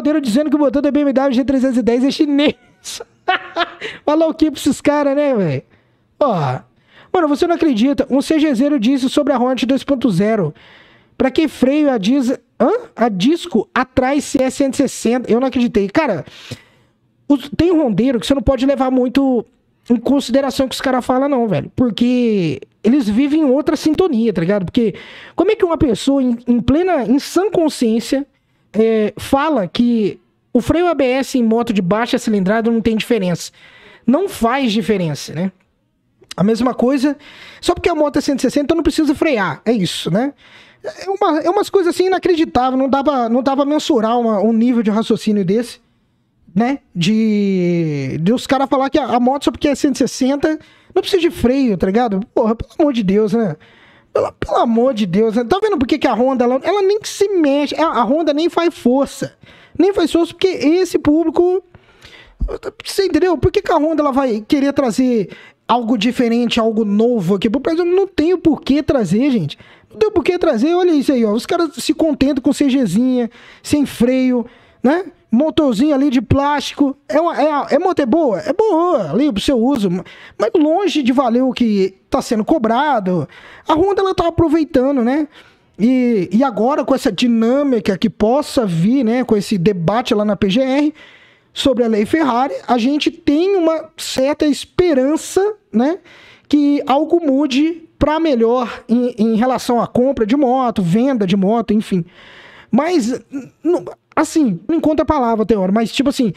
tem dizendo que o motor da BMW G310 é chinês. Falar o que pra esses caras, né, velho? Ó. Mano, você não acredita. Um CGZero disse sobre a Hornet 2.0. Pra que freio a, dis... Hã? a disco atrás CS160? Eu não acreditei. Cara, tem rondeiro que você não pode levar muito em consideração que os caras falam, não, velho. Porque eles vivem outra sintonia, tá ligado? Porque como é que uma pessoa em, em plena, em sã consciência, é, fala que o freio ABS em moto de baixa cilindrada não tem diferença. Não faz diferença, né? A mesma coisa, só porque a moto é 160 não precisa frear, é isso, né? É, uma, é umas coisas assim inacreditáveis, não dava, não dava mensurar uma, um nível de raciocínio desse, né? De, de os caras falar que a, a, moto só porque é 160 não precisa de freio, tá ligado? Porra, pelo amor de Deus, né? Pelo, pelo amor de Deus, né? tá vendo por que, a Honda, ela, ela nem se mexe, é, a Honda nem faz força. Nem faz força porque esse público, você entendeu? Por que, que a Honda ela vai querer trazer algo diferente, algo novo aqui pro Brasil? Não tem o porquê trazer, gente. Não tem o porquê trazer, olha isso aí, ó. Os caras se contentam com CGzinha, sem freio, né? motorzinho ali de plástico. É, uma, é, é moto é boa? É boa ali pro seu uso, mas longe de valer o que tá sendo cobrado. A Honda ela tá aproveitando, né? E, e agora com essa dinâmica que possa vir, né, com esse debate lá na PGR sobre a lei Ferrari, a gente tem uma certa esperança, né, que algo mude para melhor em, em relação à compra de moto, venda de moto, enfim. Mas Assim, não encontro a palavra até hora, mas tipo assim,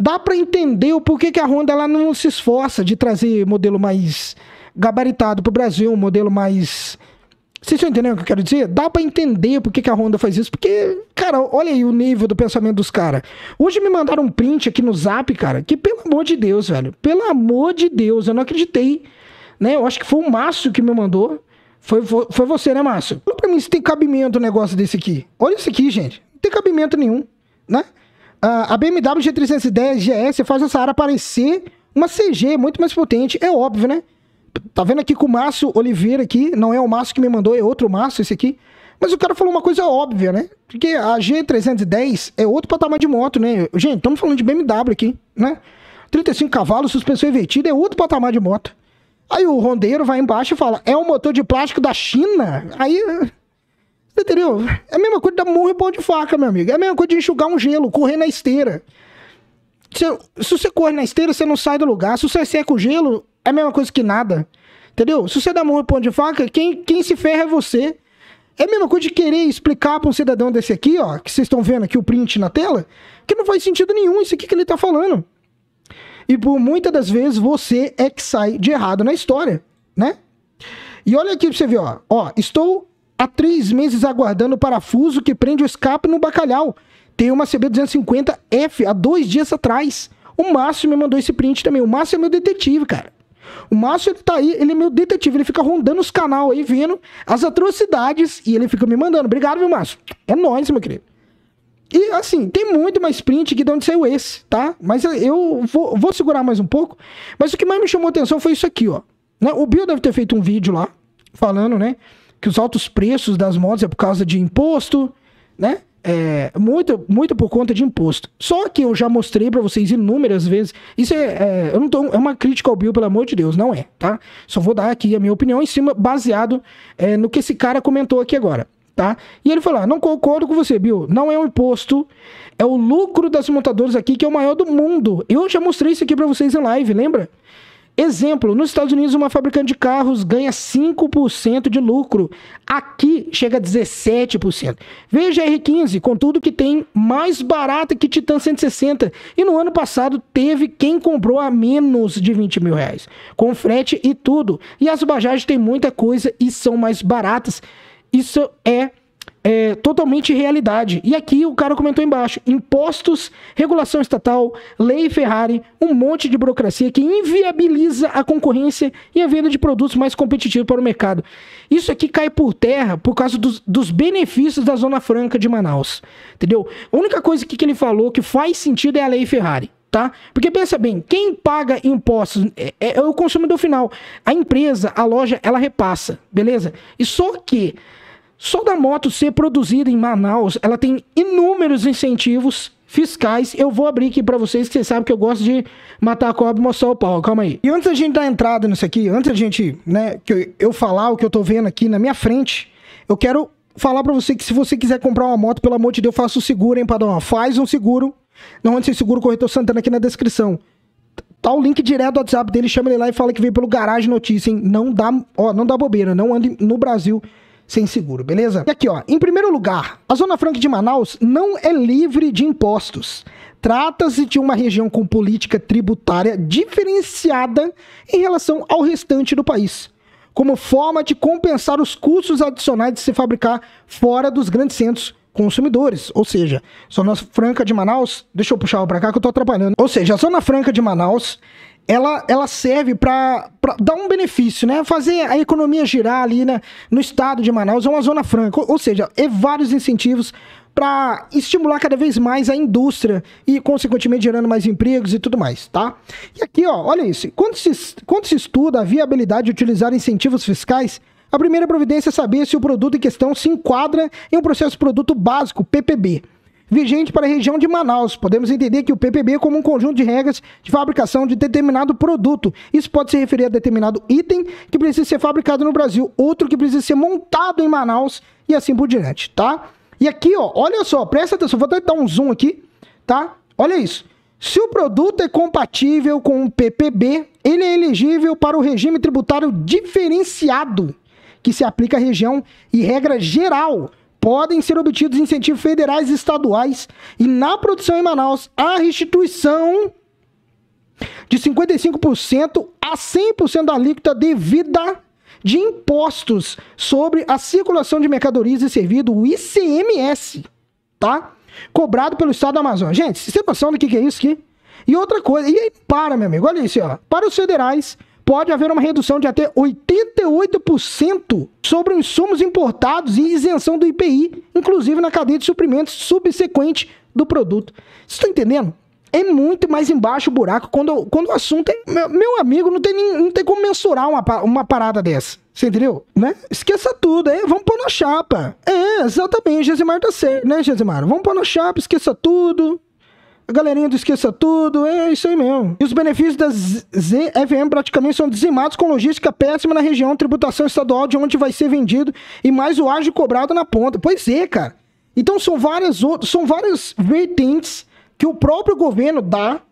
dá para entender o porquê que a Honda ela não se esforça de trazer modelo mais gabaritado para o Brasil, um modelo mais vocês estão entendendo o que eu quero dizer? Dá para entender por que, que a Honda faz isso. Porque, cara, olha aí o nível do pensamento dos caras. Hoje me mandaram um print aqui no zap, cara, que pelo amor de Deus, velho. Pelo amor de Deus, eu não acreditei. Né? Eu acho que foi o Márcio que me mandou. Foi, foi, foi você, né, Márcio? Fala pra mim se tem cabimento um negócio desse aqui. Olha isso aqui, gente não tem cabimento nenhum, né? a BMW G310 GS faz essa área parecer uma CG muito mais potente, é óbvio, né? Tá vendo aqui com o Márcio Oliveira aqui, não é o Márcio que me mandou, é outro Márcio esse aqui. Mas o cara falou uma coisa óbvia, né? Porque a G310 é outro patamar de moto, né? Gente, estamos falando de BMW aqui, né? 35 cavalos, suspensão invertida é outro patamar de moto. Aí o rondeiro vai embaixo e fala: é um motor de plástico da China? Aí você entendeu? É a mesma coisa da murro e pão de faca, meu amigo. É a mesma coisa de enxugar um gelo, correr na esteira. Se, se você corre na esteira, você não sai do lugar. Se você seca o gelo, é a mesma coisa que nada. Entendeu? Se você dá murro e pão de faca, quem, quem se ferra é você. É a mesma coisa de querer explicar para um cidadão desse aqui, ó, que vocês estão vendo aqui o print na tela, que não faz sentido nenhum isso aqui que ele tá falando. E por muitas das vezes você é que sai de errado na história, né? E olha aqui pra você ver, ó. Ó, estou Há três meses aguardando o parafuso que prende o escape no bacalhau. Tem uma CB250F há dois dias atrás. O Márcio me mandou esse print também. O Márcio é meu detetive, cara. O Márcio, ele tá aí, ele é meu detetive. Ele fica rondando os canal aí, vendo as atrocidades. E ele fica me mandando. Obrigado, meu Márcio. É nóis, meu querido. E assim, tem muito mais print que de onde saiu esse, tá? Mas eu vou, vou, segurar mais um pouco. Mas o que mais me chamou atenção foi isso aqui, ó. Né? O Bill deve ter feito um vídeo lá, falando, né? que os altos preços das motos é por causa de imposto, né? É, muito, muito por conta de imposto. Só que eu já mostrei para vocês inúmeras vezes. Isso é, é, eu não tô, é uma crítica ao Bill, pelo amor de Deus, não é, tá? Só vou dar aqui a minha opinião em cima, baseado é, no que esse cara comentou aqui agora. Tá? E ele falou: ah, não concordo com você, Bill. Não é um imposto, é o lucro das montadoras aqui que é o maior do mundo. Eu já mostrei isso aqui para vocês em live, lembra? Exemplo, nos Estados Unidos uma fabricante de carros ganha 5% de lucro. Aqui chega a 17%. Veja a R15, contudo que tem mais barata que Titan 160. E no ano passado teve quem comprou a menos de 20 mil reais. Com frete e tudo. E as Bajaj tem muita coisa e são mais baratas. Isso é é, totalmente realidade. E aqui o cara comentou embaixo: impostos, regulação estatal, lei Ferrari, um monte de burocracia que inviabiliza a concorrência e a venda de produtos mais competitivos para o mercado. Isso aqui cai por terra por causa dos, dos benefícios da Zona Franca de Manaus. Entendeu? A única coisa que ele falou que faz sentido é a lei Ferrari tá? Porque pensa bem, quem paga impostos é, é, é o consumidor final. A empresa, a loja, ela repassa, beleza? E só que só da moto ser produzida em Manaus, ela tem inúmeros incentivos fiscais. Eu vou abrir aqui para vocês, que vocês sabem que eu gosto de matar a cobra e mostrar o pau. Calma aí. E antes da gente dar entrada nisso aqui, antes da gente, né, que eu falar o que eu tô vendo aqui na minha frente, eu quero falar para você que se você quiser comprar uma moto, pelo amor de Deus, faça o seguro, hein, Padrão? Faz um seguro. Não antes seguro corretor Santana aqui na descrição. Tá o link direto do WhatsApp dele, chama ele lá e fala que veio pelo Garage Notícia, hein? Não dá, ó, não dá bobeira, não ande no Brasil sem seguro, beleza? E aqui, ó, em primeiro lugar, a Zona Franca de Manaus não é livre de impostos. Trata-se de uma região com política tributária diferenciada em relação ao restante do país, como forma de compensar os custos adicionais de se fabricar fora dos grandes centros consumidores. Ou seja, Zona Franca de Manaus. Deixa eu puxar para cá que eu estou atrapalhando. Ou seja, a Zona Franca de Manaus ela, ela serve para dar um benefício, né? Fazer a economia girar ali né? no estado de Manaus, é uma zona franca. Ou, seja, é vários incentivos para estimular cada vez mais a indústria e, consequentemente, gerando mais empregos e tudo mais, tá? E aqui, ó, olha isso. Quando se, quando se estuda a viabilidade de utilizar incentivos fiscais, a primeira providência é saber se o produto em questão se enquadra em um processo produto básico, PPB vigente para a região de Manaus. Podemos entender que o PPB é como um conjunto de regras de fabricação de determinado produto. Isso pode se referir a determinado item que precisa ser fabricado no Brasil, outro que precisa ser montado em Manaus e assim por diante, tá? E aqui, ó, olha só, presta atenção, vou dar um zoom aqui, tá? Olha isso. Se o produto é compatível com o PPB, ele é elegível para o regime tributário diferenciado que se aplica à região e regra geral podem ser obtidos incentivos federais e estaduais e na produção em Manaus a restituição de 55% a 100% da alíquota devida de impostos sobre a circulação de mercadorias e servido, o ICMS, tá? Cobrado pelo Estado do Amazonas. Gente, você tem noção do que, que é isso aqui? E outra coisa, e aí para, meu amigo, olha isso, ó. Para os federais, pode haver uma redução de até 88% sobre os insumos importados e isenção do IPI, inclusive na cadeia de suprimentos subsequente do produto. Vocês estão entendendo? É muito mais embaixo o buraco quando, quando o assunto é. Meu, meu amigo, não tem, nem, não tem como mensurar uma, uma parada dessa. Você entendeu? Né? Esqueça tudo, aí é, Vamos pôr na chapa. É, exatamente. Gesimar tá certo, né, Gesimar? Vamos pôr na chapa, esqueça tudo. A galerinha do Esqueça Tudo, é isso aí mesmo. E os benefícios da ZFM praticamente são dizimados com logística péssima na região, tributação estadual de onde vai ser vendido e mais o ágio cobrado na ponta. Pois é, cara. Então são várias, são várias vertentes que o próprio governo dá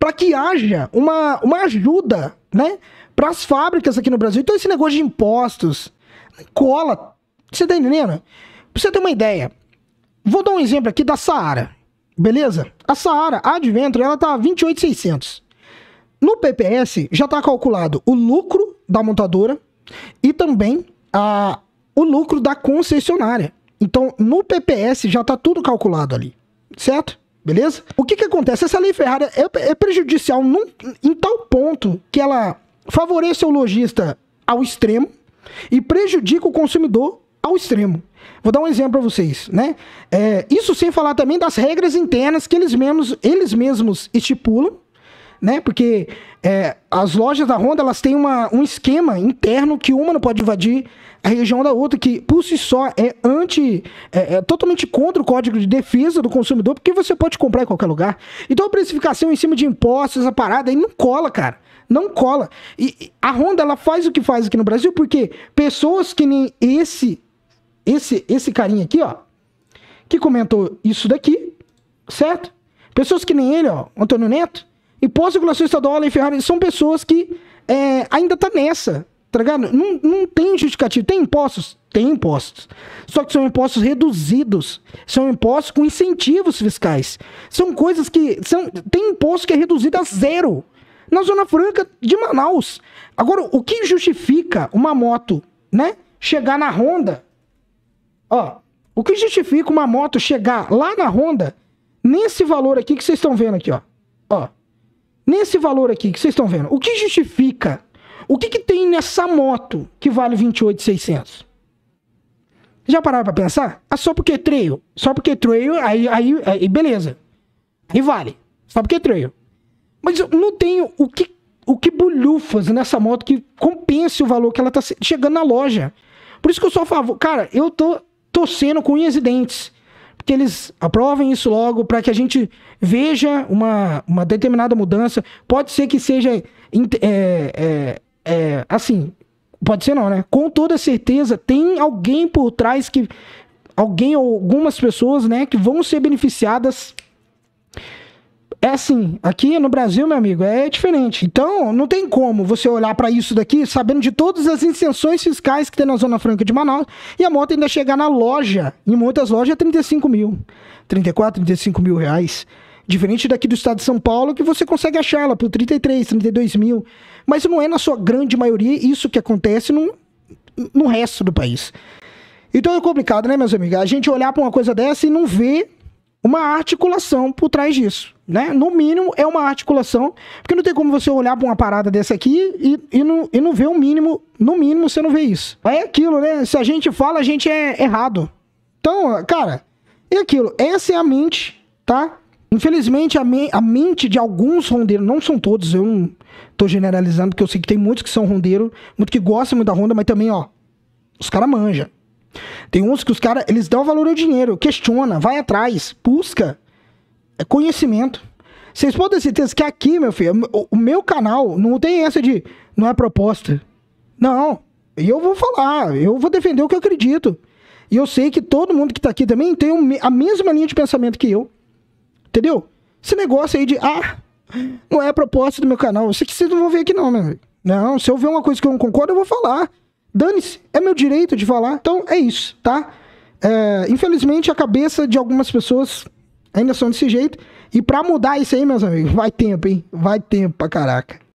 para que haja uma, uma ajuda, né? Para as fábricas aqui no Brasil. Então esse negócio de impostos, cola. Você tá entendendo? Pra você ter uma ideia, vou dar um exemplo aqui da Saara. Beleza? A Saara Adventure, ela tá 28,600. No PPS já tá calculado o lucro da montadora e também a, o lucro da concessionária. Então, no PPS já tá tudo calculado ali, certo? Beleza? O que que acontece? Essa lei Ferrari é, é prejudicial num, em tal ponto que ela favorece o lojista ao extremo e prejudica o consumidor ao extremo. Vou dar um exemplo para vocês, né? É, isso sem falar também das regras internas que eles mesmos, eles mesmos estipulam, né? Porque é, as lojas da Honda elas têm uma, um esquema interno que uma não pode invadir a região da outra, que por si só é anti, é, é totalmente contra o código de defesa do consumidor, porque você pode comprar em qualquer lugar. Então a precificação em cima de impostos, a parada aí não cola, cara não cola. E a Honda ela faz o que faz aqui no Brasil porque pessoas que nem esse esse, esse carinha aqui, ó, que comentou isso daqui, certo? Pessoas que nem ele, ó, Antônio Neto, e pós regulação estadual, e Ferrari, são pessoas que é, ainda tá nessa, tá ligado? Não, não tem justificativo. Tem impostos? Tem impostos. Só que são impostos reduzidos. São impostos com incentivos fiscais. São coisas que. São, tem imposto que é reduzido a zero. Na Zona Franca de Manaus. Agora, o que justifica uma moto, né? Chegar na Honda Ó, o que justifica uma moto chegar lá na Honda nesse valor aqui que vocês estão vendo aqui, ó. Ó. Nesse valor aqui que vocês estão vendo. O que justifica? O que que tem nessa moto que vale 28,600? Já pararam pra pensar? Ah, só porque é trail. Só porque é trail, aí, aí, aí beleza. Aí vale. Só porque é trail. Mas eu não tenho o que, o que bolhufas nessa moto que compense o valor que ela tá chegando na loja. Por isso que eu sou a favor. Cara, eu tô torcendo com unhas e dentes que eles aprovem isso logo para que a gente veja uma, uma determinada mudança. Pode ser que seja é, é, é, assim, pode ser não, né? Com toda certeza tem alguém por trás que alguém ou algumas pessoas, né, que vão ser beneficiadas é assim, Aqui no Brasil, meu amigo, é diferente. Então, não tem como você olhar para isso daqui sabendo de todas as isenções fiscais que tem na Zona Franca de Manaus e a moto ainda chegar na loja. Em muitas lojas é 35 mil, 34, 35 mil reais. Diferente daqui do estado de São Paulo, que você consegue achar ela por 33, 32 mil. Mas não é na sua grande maioria isso que acontece no, no resto do país. Então é complicado, né, meus amigos? A gente olhar para uma coisa dessa e não ver uma articulação por trás disso. Né? No mínimo, é uma articulação, porque não tem como você olhar para uma parada dessa aqui e, e, não, e não ver o mínimo, no mínimo você não vê isso. É aquilo, né? Se a gente fala, a gente é errado. Então, cara, é aquilo. Essa é a mente, tá? Infelizmente, a, me a mente de alguns rondeiros, não são todos, eu não tô generalizando, porque eu sei que tem muitos que são rondeiro, muitos que gostam muito da ronda, mas também, ó, os caras manjam. Tem uns que os caras, eles dão valor ao dinheiro, questiona, vai atrás, busca é conhecimento. Vocês podem ter certeza que aqui, meu filho, o meu canal não tem essa de não é proposta. Não. E eu vou falar, eu vou defender o que eu acredito. E eu sei que todo mundo que tá aqui também tem a mesma linha de pensamento que eu. Entendeu? Esse negócio aí de, ah, não é a proposta do meu canal. Isso aqui vocês não vão ver aqui não, meu filho. Não, se eu ver uma coisa que eu não concordo, eu vou falar. Dane-se, é meu direito de falar. Então é isso, tá? É, infelizmente a cabeça de algumas pessoas ainda são desse jeito. E para mudar isso aí, meus amigos, vai tempo, hein? Vai tempo pra caraca.